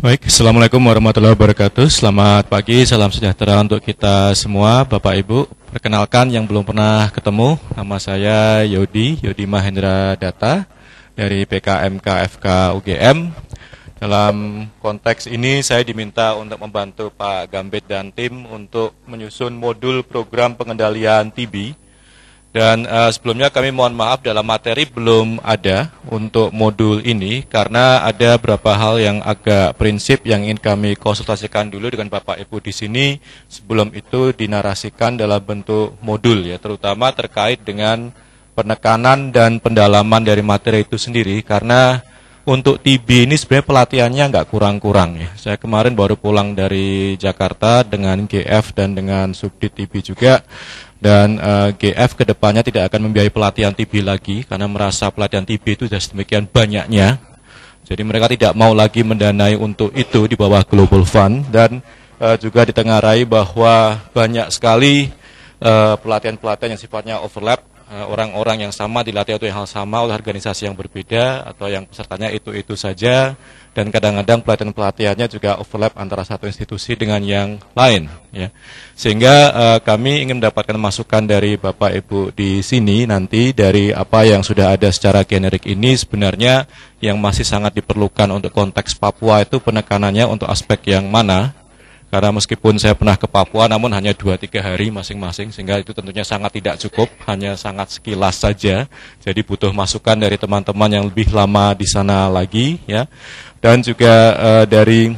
Baik, Assalamualaikum warahmatullahi wabarakatuh. Selamat pagi, salam sejahtera untuk kita semua, Bapak Ibu. Perkenalkan yang belum pernah ketemu, nama saya Yodi, Yodi Mahendra Data dari PKMK FK UGM. Dalam konteks ini saya diminta untuk membantu Pak Gambit dan tim untuk menyusun modul program pengendalian TB dan uh, sebelumnya kami mohon maaf dalam materi belum ada untuk modul ini karena ada beberapa hal yang agak prinsip yang ingin kami konsultasikan dulu dengan Bapak Ibu di sini sebelum itu dinarasikan dalam bentuk modul ya terutama terkait dengan penekanan dan pendalaman dari materi itu sendiri karena untuk TB ini sebenarnya pelatihannya nggak kurang-kurang ya. Saya kemarin baru pulang dari Jakarta dengan GF dan dengan subdit TB juga. Dan uh, eh, GF kedepannya tidak akan membiayai pelatihan TB lagi karena merasa pelatihan TB itu sudah sedemikian banyaknya. Jadi mereka tidak mau lagi mendanai untuk itu di bawah Global Fund dan uh, juga ditengarai bahwa banyak sekali eh, pelatihan-pelatihan yang sifatnya overlap Eh, orang-orang yang sama dilatih untuk hal sama oleh organisasi yang berbeda atau yang pesertanya itu-itu saja dan kadang-kadang pelatihan-pelatihannya juga overlap antara satu institusi dengan yang lain ya. Sehingga uh, kami ingin mendapatkan masukan dari Bapak Ibu di sini nanti dari apa yang sudah ada secara generik ini sebenarnya yang masih sangat diperlukan untuk konteks Papua itu penekanannya untuk aspek yang mana karena meskipun saya pernah ke Papua namun hanya 2-3 hari masing-masing sehingga itu tentunya sangat tidak cukup, hanya sangat sekilas saja. Jadi butuh masukan dari teman-teman yang lebih lama di sana lagi ya. Dan juga uh, dari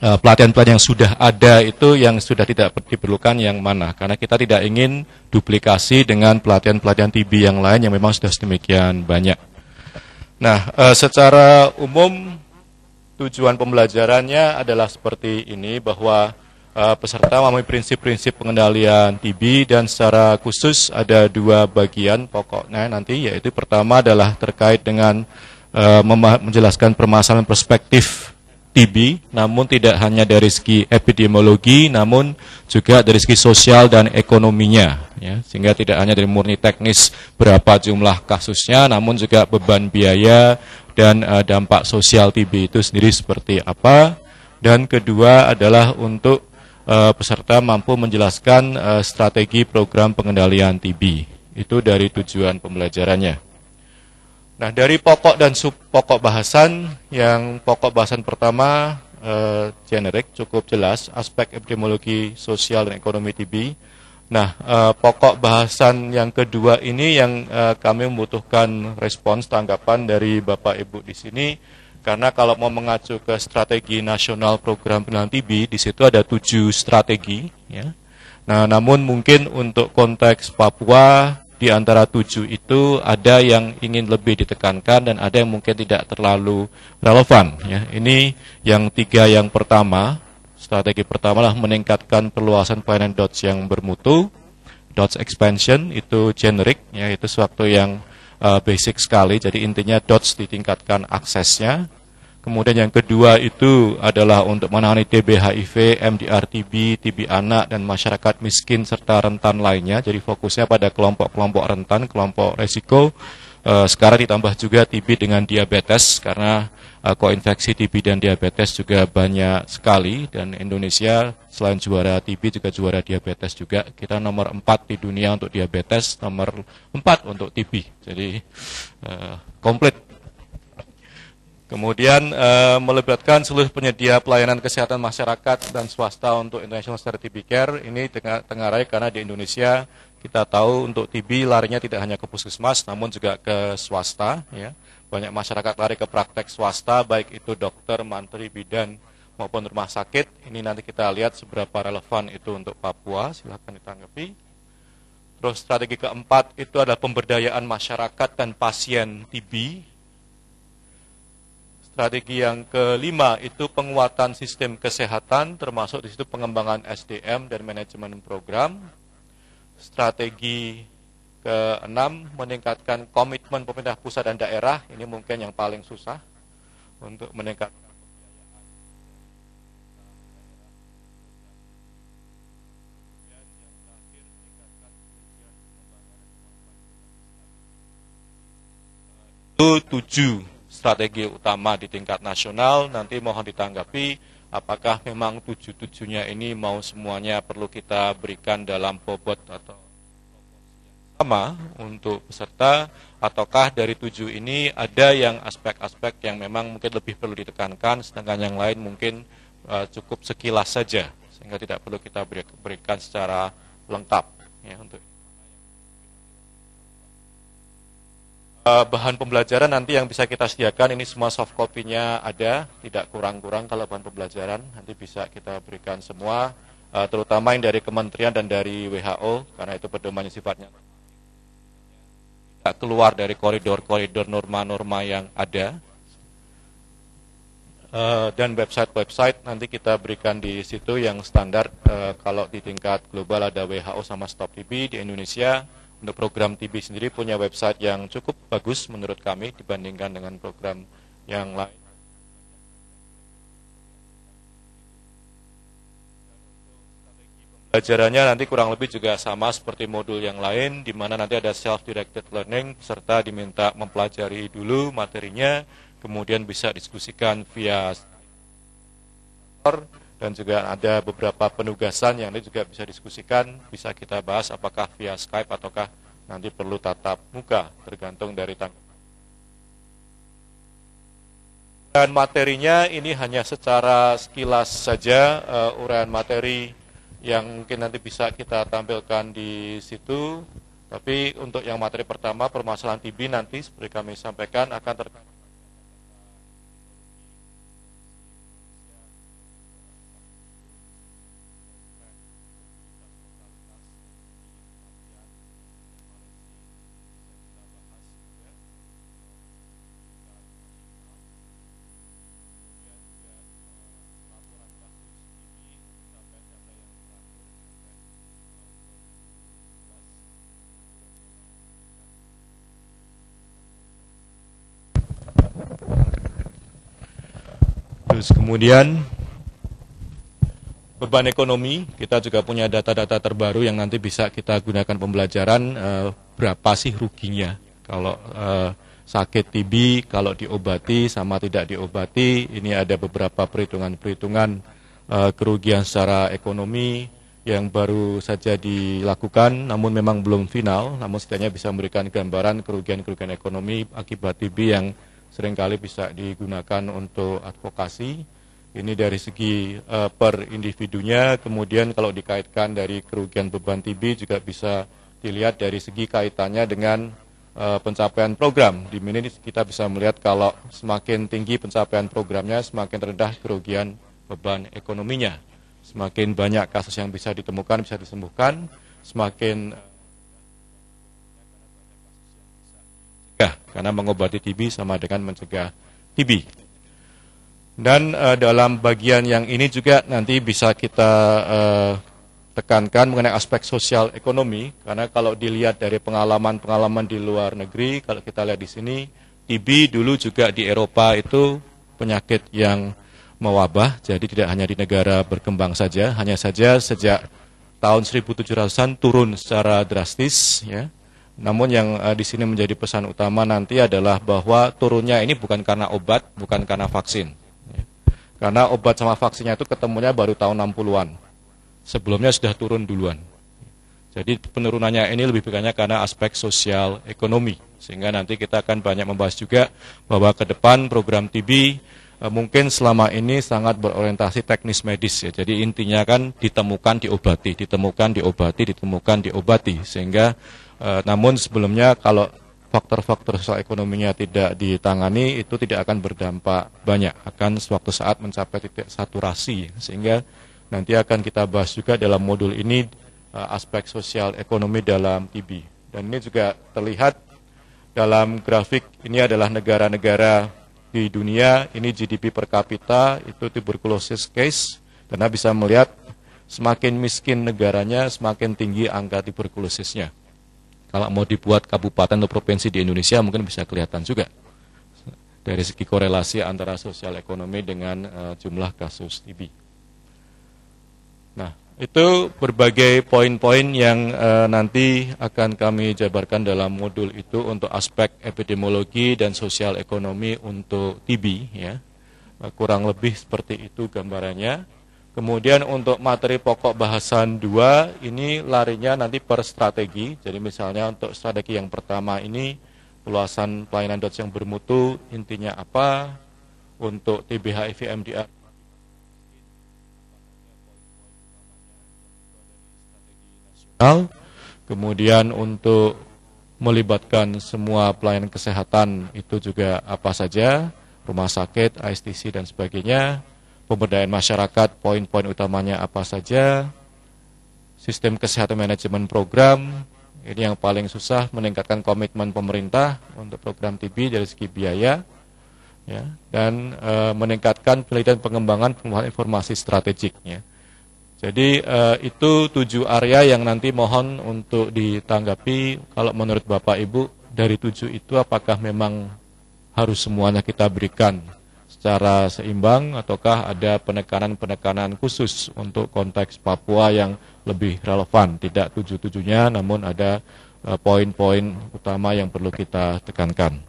eh, pelatihan-pelatihan yang sudah ada itu yang sudah tidak diperlukan yang mana karena kita tidak ingin duplikasi dengan pelatihan-pelatihan TB yang lain yang memang sudah sedemikian banyak. Nah, eh, secara umum tujuan pembelajarannya adalah seperti ini bahwa uh, peserta memahami prinsip-prinsip pengendalian TB dan secara khusus ada dua bagian pokoknya nanti yaitu pertama adalah terkait dengan uh, menjelaskan permasalahan perspektif TB, namun tidak hanya dari segi epidemiologi, namun juga dari segi sosial dan ekonominya. Ya, sehingga tidak hanya dari murni teknis berapa jumlah kasusnya, namun juga beban biaya dan uh, dampak sosial TB itu sendiri seperti apa. Dan kedua adalah untuk uh, peserta mampu menjelaskan uh, strategi program pengendalian TB. Itu dari tujuan pembelajarannya. Nah, dari pokok dan sub pokok bahasan, yang pokok bahasan pertama eh, generik cukup jelas aspek epidemiologi sosial dan ekonomi TB. Nah, eh, pokok bahasan yang kedua ini yang eh, kami membutuhkan respons tanggapan dari Bapak Ibu di sini karena kalau mau mengacu ke strategi nasional program penanganan TB di situ ada tujuh strategi ya. Nah, namun mungkin untuk konteks Papua di antara tujuh itu ada yang ingin lebih ditekankan dan ada yang mungkin tidak terlalu relevan. Ya. Ini yang tiga yang pertama, strategi pertama adalah meningkatkan perluasan pelayanan dots yang bermutu, dots expansion itu generic, ya, itu sesuatu yang uh, basic sekali. Jadi intinya dots ditingkatkan aksesnya, Kemudian yang kedua itu adalah untuk menangani TB HIV, MDR TB, TB anak dan masyarakat miskin serta rentan lainnya. Jadi fokusnya pada kelompok-kelompok rentan, kelompok resiko. Eh, sekarang ditambah juga TB dengan diabetes karena eh, koinfeksi TB dan diabetes juga banyak sekali dan Indonesia selain juara TB juga juara diabetes juga. Kita nomor 4 di dunia untuk diabetes, nomor 4 untuk TB. Jadi eh, komplit Kemudian e, melibatkan seluruh penyedia pelayanan kesehatan masyarakat dan swasta untuk International TB Care ini tengah tengarai karena di Indonesia kita tahu untuk TB larinya tidak hanya ke puskesmas namun juga ke swasta ya. Banyak masyarakat lari ke praktek swasta baik itu dokter, mantri, bidan maupun rumah sakit. Ini nanti kita lihat seberapa relevan itu untuk Papua, silahkan ditanggapi. Terus strategi keempat itu adalah pemberdayaan masyarakat dan pasien TB Strategi yang kelima itu penguatan sistem kesehatan, termasuk di situ pengembangan SDM dan manajemen program. Strategi keenam meningkatkan komitmen pemerintah pusat dan daerah, ini mungkin yang paling susah untuk meningkat. Tujuh strategi utama di tingkat nasional. Nanti mohon ditanggapi apakah memang tujuh-tujuhnya ini mau semuanya perlu kita berikan dalam bobot atau sama untuk peserta ataukah dari tujuh ini ada yang aspek-aspek yang memang mungkin lebih perlu ditekankan sedangkan yang lain mungkin eh, cukup sekilas saja sehingga tidak perlu kita berikan secara lengkap ya untuk Eh, bahan pembelajaran nanti yang bisa kita sediakan ini semua soft copy-nya ada, tidak kurang-kurang kalau bahan pembelajaran nanti bisa kita berikan semua eh, terutama yang dari kementerian dan dari WHO karena itu pedomannya sifatnya tidak keluar dari koridor-koridor norma-norma yang ada. Eh, dan website-website nanti kita berikan di situ yang standar kalau di tingkat global ada WHO sama Stop TB di Indonesia untuk program TB sendiri punya website yang cukup bagus menurut kami dibandingkan dengan program yang lain. Pelajarannya nanti kurang lebih juga sama seperti modul yang lain, di mana nanti ada self-directed learning, serta diminta mempelajari dulu materinya, kemudian bisa diskusikan via dan juga ada beberapa penugasan yang ini juga bisa diskusikan, bisa kita bahas apakah via Skype ataukah nanti perlu tatap muka tergantung dari tanggung dan materinya ini hanya secara sekilas saja uh, eh, uraian materi yang mungkin nanti bisa kita tampilkan di situ tapi untuk yang materi pertama permasalahan TB nanti seperti kami sampaikan akan terkait Terus kemudian beban ekonomi, kita juga punya data-data terbaru yang nanti bisa kita gunakan pembelajaran eh, berapa sih ruginya kalau eh, sakit TB, kalau diobati sama tidak diobati, ini ada beberapa perhitungan-perhitungan eh, kerugian secara ekonomi yang baru saja dilakukan, namun memang belum final, namun setidaknya bisa memberikan gambaran kerugian-kerugian ekonomi akibat TB yang seringkali bisa digunakan untuk advokasi. Ini dari segi uh, per individunya, kemudian kalau dikaitkan dari kerugian beban TB juga bisa dilihat dari segi kaitannya dengan uh, pencapaian program. Di sini kita bisa melihat kalau semakin tinggi pencapaian programnya, semakin rendah kerugian beban ekonominya. Semakin banyak kasus yang bisa ditemukan, bisa disembuhkan, semakin mencegah karena mengobati TB sama dengan mencegah TB. Dan uh, dalam bagian yang ini juga nanti bisa kita uh, tekankan mengenai aspek sosial ekonomi karena kalau dilihat dari pengalaman-pengalaman di luar negeri kalau kita lihat di sini TB dulu juga di Eropa itu penyakit yang mewabah jadi tidak hanya di negara berkembang saja hanya saja sejak tahun 1700-an turun secara drastis ya namun yang uh, di sini menjadi pesan utama nanti adalah bahwa turunnya ini bukan karena obat, bukan karena vaksin. Karena obat sama vaksinnya itu ketemunya baru tahun 60-an. Sebelumnya sudah turun duluan. Jadi penurunannya ini lebih banyak karena aspek sosial ekonomi. Sehingga nanti kita akan banyak membahas juga bahwa ke depan program TB Eh, mungkin selama ini sangat berorientasi teknis medis ya. Jadi intinya kan ditemukan diobati, ditemukan diobati, ditemukan diobati sehingga eh, namun sebelumnya kalau faktor-faktor sosial ekonominya tidak ditangani itu tidak akan berdampak banyak akan suatu saat mencapai titik saturasi sehingga nanti akan kita bahas juga dalam modul ini eh, aspek sosial ekonomi dalam TB dan ini juga terlihat dalam grafik ini adalah negara-negara di dunia ini GDP per kapita itu tuberculosis case karena bisa melihat semakin miskin negaranya semakin tinggi angka tuberkulosisnya. Kalau mau dibuat kabupaten atau provinsi di Indonesia mungkin bisa kelihatan juga dari segi korelasi antara sosial ekonomi dengan uh, jumlah kasus TB. Nah, itu berbagai poin-poin yang uh, nanti akan kami jabarkan dalam modul itu untuk aspek epidemiologi dan sosial ekonomi untuk TB ya. Eh, kurang lebih seperti itu gambarannya. Kemudian untuk materi pokok bahasan 2 ini larinya nanti per strategi. Jadi misalnya untuk strategi yang pertama ini luasan pelayanan DOTS yang bermutu intinya apa? Untuk TBH nasional, kemudian untuk melibatkan semua pelayanan kesehatan itu juga apa saja, rumah sakit, ASTC dan sebagainya, pemberdayaan masyarakat, poin-poin utamanya apa saja, sistem kesehatan manajemen program, ini yang paling susah meningkatkan komitmen pemerintah untuk program TB dari segi biaya, ya, dan e, meningkatkan penelitian pengembangan pengembangan informasi strategiknya. Jadi uh, itu tujuh area yang nanti mohon untuk ditanggapi kalau menurut Bapak Ibu dari tujuh itu apakah memang harus semuanya kita berikan secara seimbang ataukah ada penekanan-penekanan khusus untuk konteks Papua yang lebih relevan tidak tujuh-tujuhnya namun ada eh, poin-poin uh, utama yang perlu kita tekankan.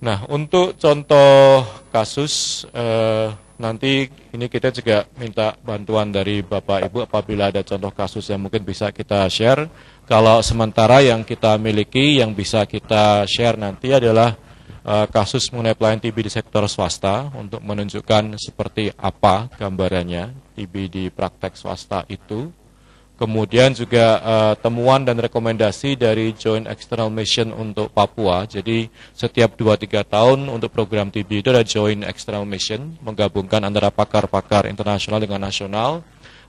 Nah, untuk contoh kasus uh, Nanti ini kita juga minta bantuan dari Bapak Ibu apabila ada contoh kasus yang mungkin bisa kita share. Kalau sementara yang kita miliki yang bisa kita share nanti adalah uh, kasus mengenai pelayan TB di sektor swasta untuk menunjukkan seperti apa gambarannya TB di praktek swasta itu. Kemudian juga uh, temuan dan rekomendasi dari Joint External Mission untuk Papua. Jadi setiap 2-3 tahun untuk program TB itu ada Joint External Mission, menggabungkan antara pakar-pakar internasional dengan nasional.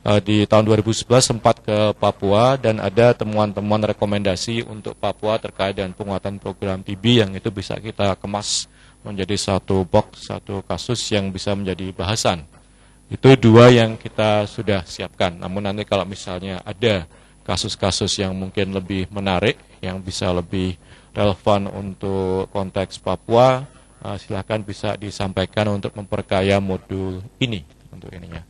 Uh, di tahun 2011 sempat ke Papua dan ada temuan-temuan rekomendasi untuk Papua terkait dengan penguatan program TB yang itu bisa kita kemas menjadi satu box, satu kasus yang bisa menjadi bahasan itu dua yang kita sudah siapkan. Namun nanti kalau misalnya ada kasus-kasus yang mungkin lebih menarik, yang bisa lebih relevan untuk konteks Papua, eh, silahkan bisa disampaikan untuk memperkaya modul ini untuk ininya.